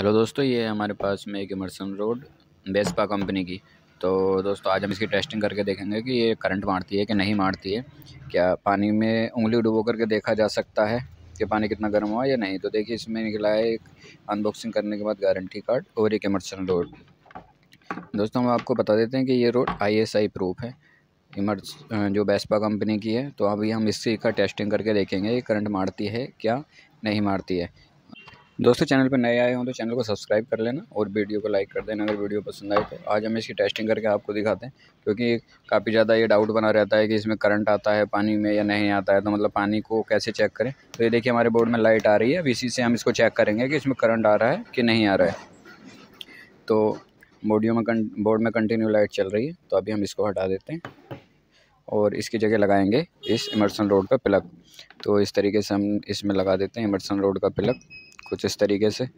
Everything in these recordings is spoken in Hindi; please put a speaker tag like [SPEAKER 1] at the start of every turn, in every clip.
[SPEAKER 1] हेलो दोस्तों ये हमारे पास में एक इमरसन रोड बेस्पा कंपनी की तो दोस्तों आज हम इसकी टेस्टिंग करके देखेंगे कि ये करंट मारती है कि नहीं मारती है क्या पानी में उंगली डुबो करके देखा जा सकता है कि पानी कितना गर्म हुआ या नहीं तो देखिए इसमें निकला है एक अनबॉक्सिंग करने के बाद गारंटी कार्ड और एक इमरसन रोड दोस्तों हम आपको बता देते हैं कि ये रोड आई प्रूफ है इमर्स जो बेस्पा कंपनी की है तो अभी हम इसी का टेस्टिंग करके देखेंगे ये करंट मारती है क्या नहीं मारती है दोस्तों चैनल पर नए आए हों तो चैनल को सब्सक्राइब कर लेना और वीडियो को लाइक कर देना अगर वीडियो पसंद आए तो आज हम इसकी टेस्टिंग करके आपको दिखाते हैं क्योंकि काफ़ी ज़्यादा ये डाउट बना रहता है कि इसमें करंट आता है पानी में या नहीं आता है तो मतलब पानी को कैसे चेक करें तो ये देखिए हमारे बोर्ड में लाइट आ रही है अब इसी से हम इसको चेक करेंगे कि इसमें करंट आ रहा है कि नहीं आ रहा है तो बोडियो में बोर्ड में कंटिन्यू लाइट चल रही है तो अभी हम इसको हटा देते हैं और इसकी जगह लगाएंगे इस इमरसन रोड का प्लग तो इस तरीके से हम इसमें लगा देते हैं इमरसन रोड का प्लग कुछ इस तरीके से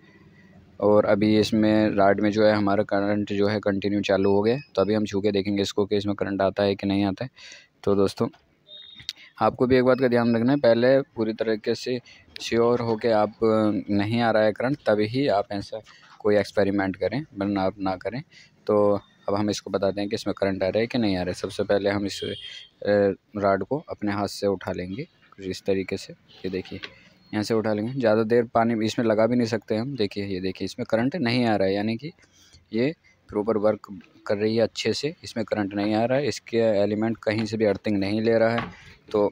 [SPEAKER 1] और अभी इसमें राड में जो है हमारा करंट जो है कंटिन्यू चालू हो गया तो अभी हम छू के देखेंगे इसको कि इसमें करंट आता है कि नहीं आता है तो दोस्तों आपको भी एक बात का ध्यान रखना है पहले पूरी तरीके से श्योर हो के आप नहीं आ रहा है करंट तभी ही आप ऐसा कोई एक्सपेरिमेंट करें वरना आप ना करें तो अब हम इसको बताते हैं कि इसमें करंट आ रहा है कि नहीं आ रहा है सबसे पहले हम इस राड को अपने हाथ से उठा लेंगे कुछ इस तरीके से ये देखिए यहाँ से उठा लेंगे ज़्यादा देर पानी इसमें लगा भी नहीं सकते हम देखिए ये देखिए इसमें करंट नहीं आ रहा है यानी कि ये प्रॉपर वर्क कर रही है अच्छे से इसमें करंट नहीं आ रहा है इसके एलिमेंट कहीं से भी अर्थिंग नहीं ले रहा है तो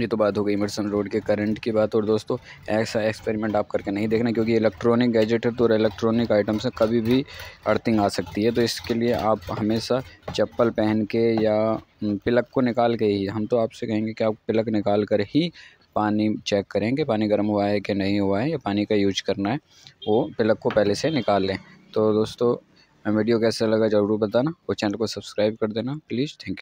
[SPEAKER 1] ये तो बात हो गई इमरसन रोड के करंट की बात और दोस्तों ऐसा एक्सपेरिमेंट आप करके नहीं देखना क्योंकि इलेक्ट्रॉनिक गैजेट है तो इलेक्ट्रॉनिक आइटम से कभी भी अर्थिंग आ सकती है तो इसके लिए आप हमेशा चप्पल पहन के या पिलक को निकाल के ही हम तो आपसे कहेंगे कि आप पिलक निकाल कर ही पानी चेक करें कि पानी गर्म हुआ है कि नहीं हुआ है या पानी का यूज करना है वो प्लग को पहले से निकाल लें तो दोस्तों वीडियो कैसा लगा ज़रूर बताना और चैनल को सब्सक्राइब कर देना प्लीज़ थैंक यू